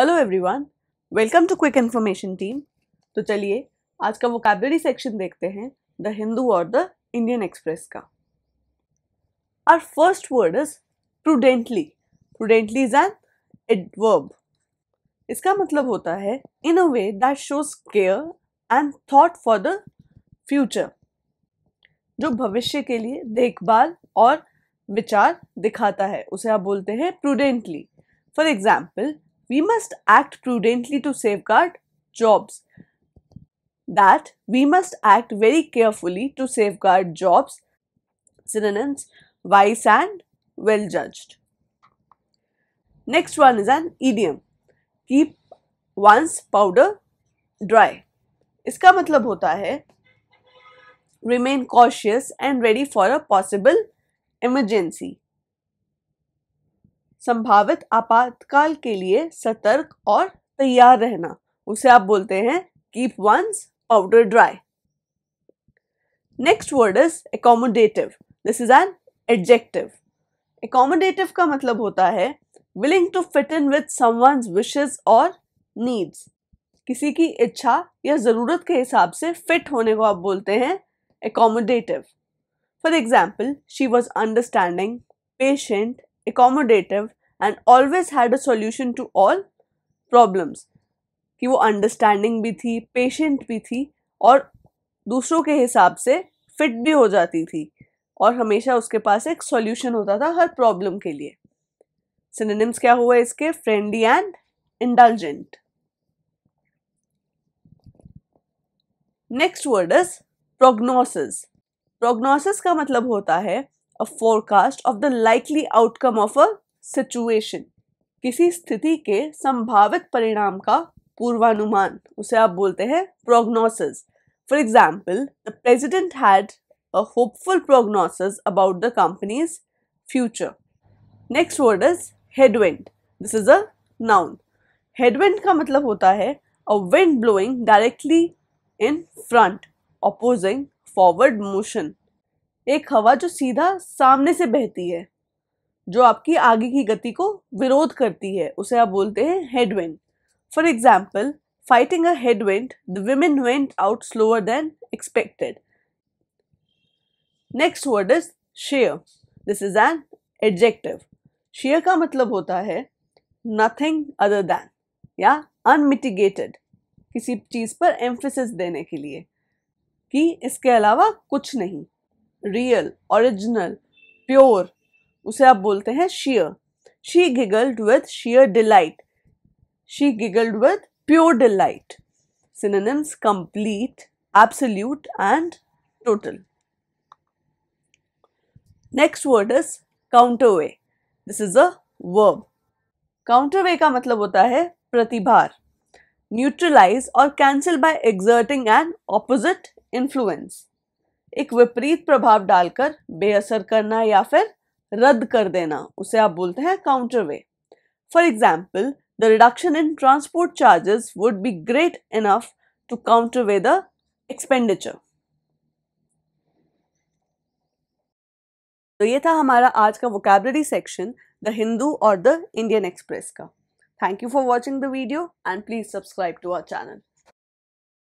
Hello everyone welcome to quick information team तो चलिए आज का वोकैबलरी सेक्शन देखते हैं द हिंदू और द इंडियन एक्सप्रेस का our first word is prudently prudently is an adverb इसका मतलब होता है in a way that shows care and thought for the future जो भविष्य के लिए देखभाल और विचार दिखाता है उसे आप बोलते हैं prudently for example we must act prudently to safeguard jobs. That we must act very carefully to safeguard jobs. Synonyms wise and well judged. Next one is an idiom. Keep one's powder dry. इसका मतलब होता है remain cautious and ready for a possible emergency. संभावित आपातकाल के लिए सतर्क और तैयार रहना उसे आप बोलते हैं keep one's powder dry next word is accommodative this is an adjective accommodative का मतलब होता है willing to fit in with someone's or needs किसी की इच्छा या ज़रूरत के हिसाब से फिट होने को आप बोलते हैं accommodative for example she was understanding patient accommodative and always had a solution to all problems कि वो अंडरस्टैंडिंग भी थी पेशेंट भी थी और दूसरों के हिसाब से फिट भी हो जाती थी और हमेशा उसके पास एक सॉल्यूशन होता था हर प्रॉब्लम के लिए सिनेनिम्स क्या हुए इसके friendly and indulgent next word is prognosis prognosis का मतलब होता है a forecast of the likely outcome of a situation किसी स्थिति के संभावित परिणाम का पूर्वानुमान उसे आप बोलते हैं prognosis for example the president had a hopeful prognosis about the company's future next word is headwind this is a noun headwind का मतलब होता है a wind blowing directly in front opposing forward motion एक हवा जो सीधा सामने से बहती है जो आपकी आगे की गति को विरोध करती है उसे आप बोलते हैं headwind for example fighting a headwind the women went out slower than expected next word is sheer this is an adjective sheer का मतलब होता है नथिंग अदर देन या अनमिटिगेटेड किसी चीज़ पर एम्फेसिस देने के लिए कि इसके अलावा कुछ नहीं रियल ओरिजिनल प्योर उसे आप बोलते हैं sheer she giggled with sheer delight she giggled with pure delight synonyms and total next word is counterweigh this is a verb counterweigh का मतलब होता है प्रतिभार neutralise or cancel by exerting an opposite influence एक विपरीत प्रभाव डालकर बेअसर करना या फिर रद्द कर देना उसे आप बोलते हैं counterweigh for example the reduction in transport charges would be great enough to counterweigh the expenditure तो ये था हमारा आज का वोकेबलरी सेक्शन द हिंदू और द इंडियन एक्सप्रेस का thank you for watching the video and please subscribe to our channel